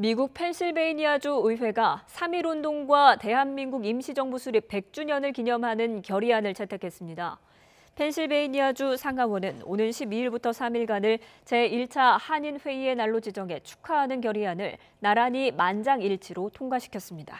미국 펜실베이니아주 의회가 3.1 운동과 대한민국 임시정부 수립 100주년을 기념하는 결의안을 채택했습니다. 펜실베이니아주 상하원은 오는 12일부터 3일간을 제1차 한인회의의 날로 지정해 축하하는 결의안을 나란히 만장일치로 통과시켰습니다.